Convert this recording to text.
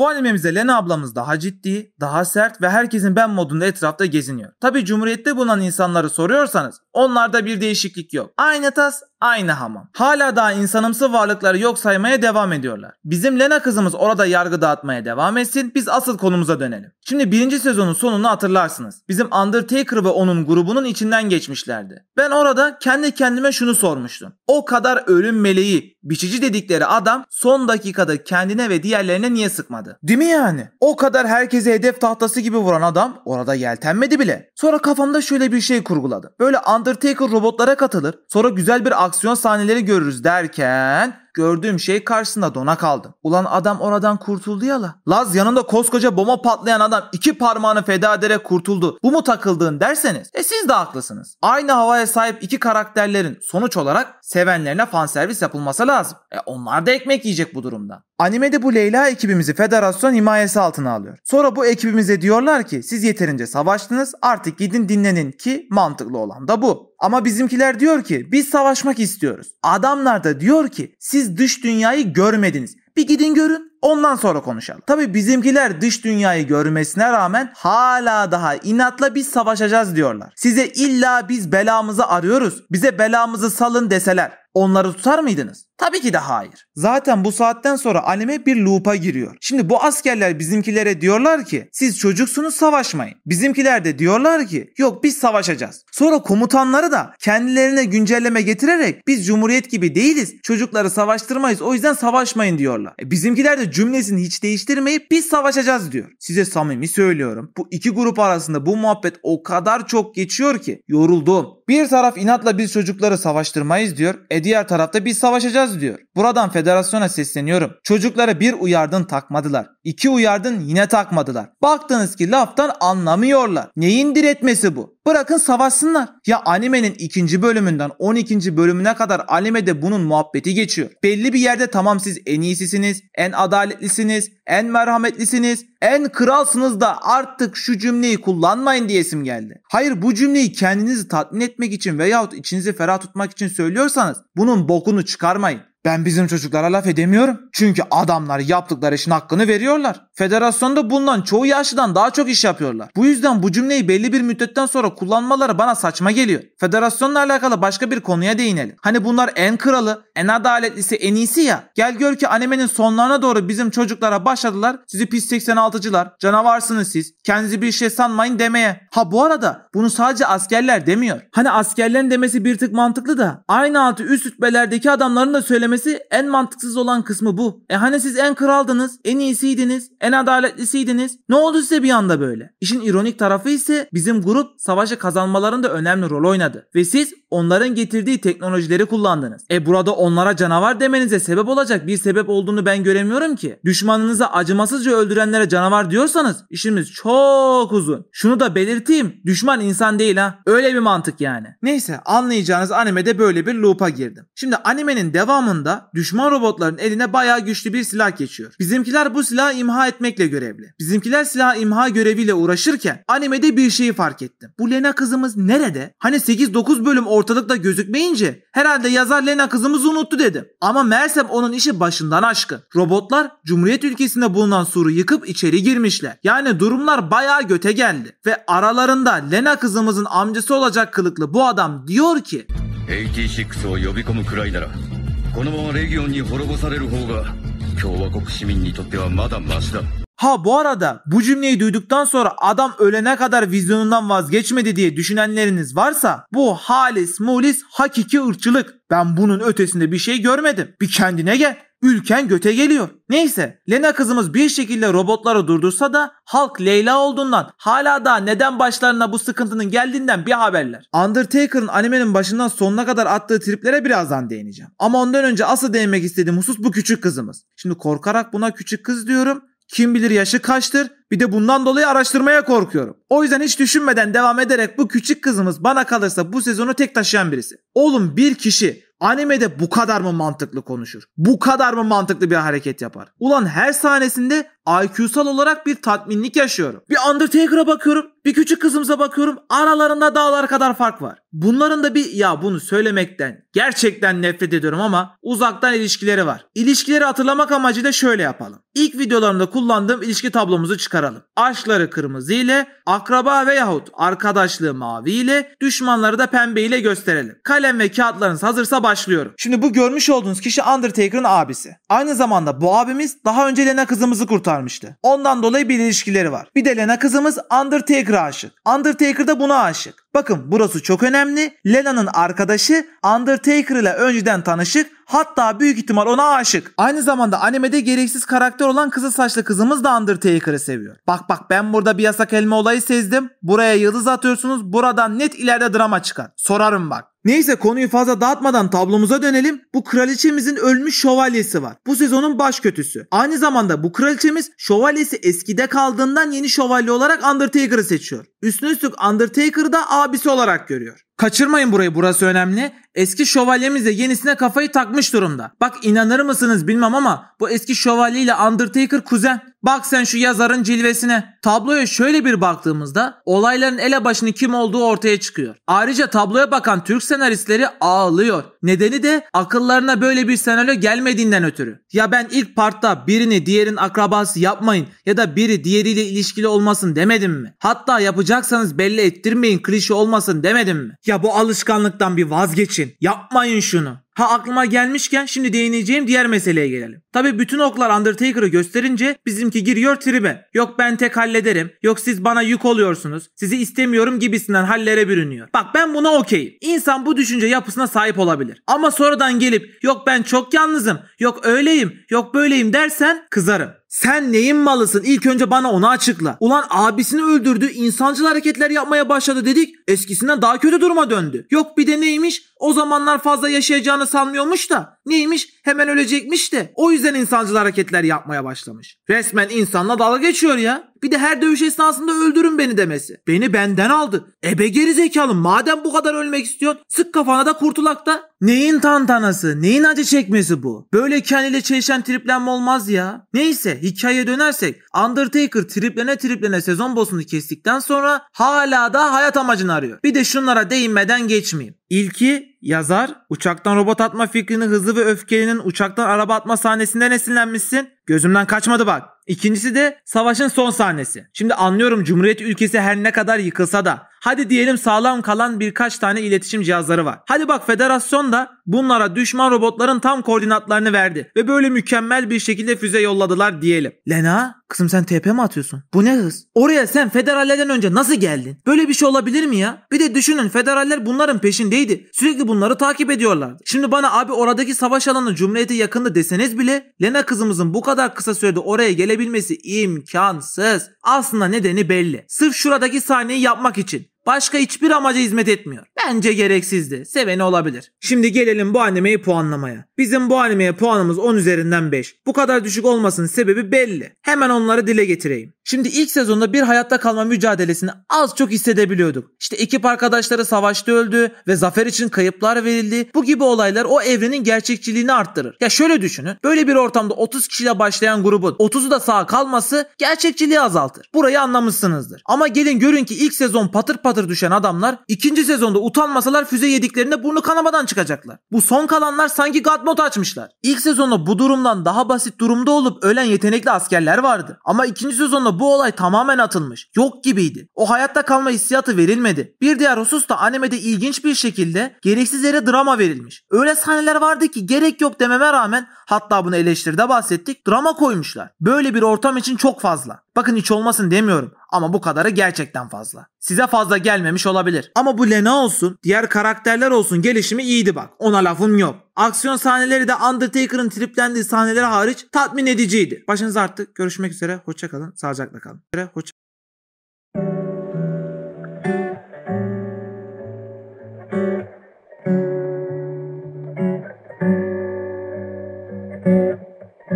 Bu animemizde Lena ablamız daha ciddi, daha sert ve herkesin ben modunda etrafta geziniyor. Tabi Cumhuriyet'te bulunan insanları soruyorsanız onlarda bir değişiklik yok. Aynı tas, Aynı hamam. Hala daha insanımsı varlıkları yok saymaya devam ediyorlar. Bizim Lena kızımız orada yargı dağıtmaya devam etsin. Biz asıl konumuza dönelim. Şimdi birinci sezonun sonunu hatırlarsınız. Bizim Undertaker ve onun grubunun içinden geçmişlerdi. Ben orada kendi kendime şunu sormuştum. O kadar ölüm meleği, biçici dedikleri adam son dakikada kendine ve diğerlerine niye sıkmadı? Değil mi yani? O kadar herkese hedef tahtası gibi vuran adam orada yeltenmedi bile. Sonra kafamda şöyle bir şey kurguladım. Böyle Undertaker robotlara katılır. Sonra güzel bir aksiyon sahneleri görürüz derken gördüğüm şey karşısında dona kaldım. Ulan adam oradan kurtuldu ya la. Laz yanında koskoca bomba patlayan adam iki parmağını feda ederek kurtuldu. Bu mu takıldığın derseniz e siz de haklısınız. Aynı havaya sahip iki karakterlerin sonuç olarak sevenlerine fan servis yapılması lazım. E onlar da ekmek yiyecek bu durumda. Animede bu Leyla ekibimizi federasyon himayesi altına alıyor. Sonra bu ekibimize diyorlar ki siz yeterince savaştınız artık gidin dinlenin ki mantıklı olan da bu. Ama bizimkiler diyor ki biz savaşmak istiyoruz. Adamlar da diyor ki siz siz dış dünyayı görmediniz. Bir gidin görün ondan sonra konuşalım. Tabi bizimkiler dış dünyayı görmesine rağmen hala daha inatla biz savaşacağız diyorlar. Size illa biz belamızı arıyoruz bize belamızı salın deseler onları tutar mıydınız? Tabii ki de hayır. Zaten bu saatten sonra anime bir loop'a giriyor. Şimdi bu askerler bizimkilere diyorlar ki siz çocuksunuz savaşmayın. Bizimkiler de diyorlar ki yok biz savaşacağız. Sonra komutanları da kendilerine güncelleme getirerek biz cumhuriyet gibi değiliz. Çocukları savaştırmayız o yüzden savaşmayın diyorlar. E, bizimkiler de cümlesini hiç değiştirmeyip biz savaşacağız diyor. Size samimi söylüyorum. Bu iki grup arasında bu muhabbet o kadar çok geçiyor ki yoruldum. Bir taraf inatla biz çocukları savaştırmayız diyor. E diğer tarafta biz savaşacağız yapacağız diyor. Buradan federasyona sesleniyorum. Çocuklara bir uyardın takmadılar. İki uyardın yine takmadılar. Baktınız ki laftan anlamıyorlar. Neyin diretmesi bu? Bırakın savaşsınlar. Ya animenin ikinci bölümünden 12. bölümüne kadar animede bunun muhabbeti geçiyor. Belli bir yerde tamam siz en iyisisiniz, en adaletlisiniz, en merhametlisiniz, en kralsınız da artık şu cümleyi kullanmayın diyesim geldi. Hayır bu cümleyi kendinizi tatmin etmek için veyahut içinizi ferah tutmak için söylüyorsanız bunun bokunu çıkarmayın. Ben bizim çocuklara laf edemiyorum. Çünkü adamlar yaptıkları işin hakkını veriyorlar. Federasyonda bundan çoğu yaşlıdan daha çok iş yapıyorlar. Bu yüzden bu cümleyi belli bir müddetten sonra kullanmaları bana saçma geliyor. Federasyonla alakalı başka bir konuya değinelim. Hani bunlar en kralı, en adaletlisi, en iyisi ya. Gel gör ki animenin sonlarına doğru bizim çocuklara başladılar. Sizi pis 86'cılar, canavarsınız siz, kendinizi bir şey sanmayın demeye. Ha bu arada bunu sadece askerler demiyor. Hani askerlerin demesi bir tık mantıklı da aynı altı üst rütbelerdeki adamların da söylemesi desteklemesi en mantıksız olan kısmı bu. E hani siz en kraldınız, en iyisiydiniz, en adaletlisiydiniz. Ne oldu size bir anda böyle? İşin ironik tarafı ise bizim grup savaşı kazanmalarında önemli rol oynadı. Ve siz onların getirdiği teknolojileri kullandınız. E burada onlara canavar demenize sebep olacak bir sebep olduğunu ben göremiyorum ki. Düşmanınızı acımasızca öldürenlere canavar diyorsanız işimiz çok uzun. Şunu da belirteyim. Düşman insan değil ha. Öyle bir mantık yani. Neyse anlayacağınız animede böyle bir loop'a girdim. Şimdi animenin devamında anda düşman robotların eline bayağı güçlü bir silah geçiyor. Bizimkiler bu silahı imha etmekle görevli. Bizimkiler silah imha göreviyle uğraşırken animede bir şeyi fark ettim. Bu Lena kızımız nerede? Hani 8-9 bölüm ortalıkta gözükmeyince herhalde yazar Lena kızımızı unuttu dedim. Ama meğersem onun işi başından aşkın. Robotlar Cumhuriyet ülkesinde bulunan suru yıkıp içeri girmişler. Yani durumlar bayağı göte geldi. Ve aralarında Lena kızımızın amcası olacak kılıklı bu adam diyor ki 86を呼び込むくらいならこのままレギオンに滅ぼされる方が共和国市民にとってはまだマシだ。Ha bu arada bu cümleyi duyduktan sonra adam ölene kadar vizyonundan vazgeçmedi diye düşünenleriniz varsa bu halis mulis hakiki ırkçılık. Ben bunun ötesinde bir şey görmedim. Bir kendine gel. Ülken göte geliyor. Neyse Lena kızımız bir şekilde robotları durdursa da halk Leyla olduğundan hala daha neden başlarına bu sıkıntının geldiğinden bir haberler. Undertaker'ın animenin başından sonuna kadar attığı triplere birazdan değineceğim. Ama ondan önce asıl değinmek istediğim husus bu küçük kızımız. Şimdi korkarak buna küçük kız diyorum. Kim bilir yaşı kaçtır? Bir de bundan dolayı araştırmaya korkuyorum. O yüzden hiç düşünmeden devam ederek bu küçük kızımız bana kalırsa bu sezonu tek taşıyan birisi. Oğlum bir kişi Animede bu kadar mı mantıklı konuşur? Bu kadar mı mantıklı bir hareket yapar? Ulan her sahnesinde IQ'sal olarak bir tatminlik yaşıyorum. Bir Undertaker'a bakıyorum, bir küçük kızımıza bakıyorum. Aralarında dağlar kadar fark var. Bunların da bir ya bunu söylemekten gerçekten nefret ediyorum ama uzaktan ilişkileri var. İlişkileri hatırlamak amacıyla şöyle yapalım. İlk videolarımda kullandığım ilişki tablomuzu çıkaralım. Aşkları kırmızı ile, akraba ve yahut arkadaşlığı mavi ile, düşmanları da pembe ile gösterelim. Kalem ve kağıtlarınız hazırsa başlıyorum. Şimdi bu görmüş olduğunuz kişi Undertaker'ın abisi. Aynı zamanda bu abimiz daha önce Lena kızımızı kurtarmıştı. Ondan dolayı bir ilişkileri var. Bir de Lena kızımız Undertaker'a aşık. Undertaker da buna aşık. Bakın burası çok önemli. Lena'nın arkadaşı Undertaker ile önceden tanışık Hatta büyük ihtimal ona aşık. Aynı zamanda animede gereksiz karakter olan kızıl saçlı kızımız da Undertaker'ı seviyor. Bak bak ben burada bir yasak elma olayı sezdim. Buraya yıldız atıyorsunuz. Buradan net ileride drama çıkar. Sorarım bak. Neyse konuyu fazla dağıtmadan tablomuza dönelim. Bu kraliçemizin ölmüş şövalyesi var. Bu sezonun baş kötüsü. Aynı zamanda bu kraliçemiz şövalyesi eskide kaldığından yeni şövalye olarak Undertaker'ı seçiyor. Üstüne üstlük Undertaker'ı da abisi olarak görüyor. Kaçırmayın burayı burası önemli. Eski de yenisine kafayı takmış kalmış durumda. Bak inanır mısınız bilmem ama bu eski ile Undertaker kuzen. Bak sen şu yazarın cilvesine. Tabloya şöyle bir baktığımızda olayların elebaşını kim olduğu ortaya çıkıyor. Ayrıca tabloya bakan Türk senaristleri ağlıyor. Nedeni de akıllarına böyle bir senaryo gelmediğinden ötürü. Ya ben ilk partta birini diğerin akrabası yapmayın ya da biri diğeriyle ilişkili olmasın demedim mi? Hatta yapacaksanız belli ettirmeyin klişe olmasın demedim mi? Ya bu alışkanlıktan bir vazgeçin. Yapmayın şunu. Ha aklıma gelmişken şimdi değineceğim diğer meseleye gelelim. Tabi bütün oklar Undertaker'ı gösterince bizim ki giriyor tribe. Yok ben tek hallederim. Yok siz bana yük oluyorsunuz. Sizi istemiyorum gibisinden hallere bürünüyor. Bak ben buna okey İnsan bu düşünce yapısına sahip olabilir. Ama sonradan gelip yok ben çok yalnızım. Yok öyleyim. Yok böyleyim dersen kızarım. Sen neyin malısın? İlk önce bana onu açıkla. Ulan abisini öldürdü, insancıl hareketler yapmaya başladı dedik. Eskisinden daha kötü duruma döndü. Yok bir de neymiş? O zamanlar fazla yaşayacağını sanmıyormuş da. Neymiş? Hemen ölecekmiş de. O yüzden insancıl hareketler yapmaya başlamış. Resmen insanla dalga geçiyor ya. Bir de her dövüş esnasında öldürün beni demesi. Beni benden aldı. Ebe geri zekalı madem bu kadar ölmek istiyorsun sık kafana da kurtulakta. Neyin tantanası neyin acı çekmesi bu? Böyle kendiyle çelişen triplenme olmaz ya. Neyse hikayeye dönersek Undertaker triplene triplene sezon boss'unu kestikten sonra hala da hayat amacını arıyor. Bir de şunlara değinmeden geçmeyeyim. İlki yazar uçaktan robot atma fikrini hızlı ve öfkelinin uçaktan araba atma sahnesinden esinlenmişsin. Gözümden kaçmadı bak. İkincisi de savaşın son sahnesi. Şimdi anlıyorum Cumhuriyet ülkesi her ne kadar yıkılsa da hadi diyelim sağlam kalan birkaç tane iletişim cihazları var. Hadi bak federasyon da bunlara düşman robotların tam koordinatlarını verdi ve böyle mükemmel bir şekilde füze yolladılar diyelim. Lena kızım sen TP mi atıyorsun? Bu ne hız? Oraya sen federallerden önce nasıl geldin? Böyle bir şey olabilir mi ya? Bir de düşünün federaller bunların peşindeydi. Sürekli bunları takip ediyorlardı. Şimdi bana abi oradaki savaş alanı cumhuriyete yakındı deseniz bile Lena kızımızın bu kadar kısa sürede oraya gelebilmesi imkansız. Aslında nedeni belli. Sırf şuradaki sahneyi yapmak için. Başka hiçbir amaca hizmet etmiyor. Bence gereksizdi. Seveni olabilir. Şimdi gelelim bu animeyi puanlamaya. Bizim bu animeye puanımız 10 üzerinden 5. Bu kadar düşük olmasının sebebi belli. Hemen onları dile getireyim. Şimdi ilk sezonda bir hayatta kalma mücadelesini az çok hissedebiliyorduk. İşte ekip arkadaşları savaşta öldü ve zafer için kayıplar verildi. Bu gibi olaylar o evrenin gerçekçiliğini arttırır. Ya şöyle düşünün. Böyle bir ortamda 30 kişiyle başlayan grubun 30'u da sağ kalması gerçekçiliği azaltır. Burayı anlamışsınızdır. Ama gelin görün ki ilk sezon patır patır patır düşen adamlar ikinci sezonda utanmasalar füze yediklerinde burnu kanamadan çıkacaklar. Bu son kalanlar sanki God Mode açmışlar. İlk sezonda bu durumdan daha basit durumda olup ölen yetenekli askerler vardı. Ama ikinci sezonda bu olay tamamen atılmış. Yok gibiydi. O hayatta kalma hissiyatı verilmedi. Bir diğer husus da animede ilginç bir şekilde gereksiz yere drama verilmiş. Öyle sahneler vardı ki gerek yok dememe rağmen hatta bunu eleştiride bahsettik drama koymuşlar. Böyle bir ortam için çok fazla. Bakın hiç olmasın demiyorum ama bu kadarı gerçekten fazla. Size fazla gelmemiş olabilir. Ama bu Lena olsun, diğer karakterler olsun gelişimi iyiydi bak. Ona lafım yok. Aksiyon sahneleri de Undertaker'ın triplendiği sahneleri hariç tatmin ediciydi. Başınız arttı. Görüşmek üzere. Hoşçakalın. Sağlıcakla kalın. Hoşça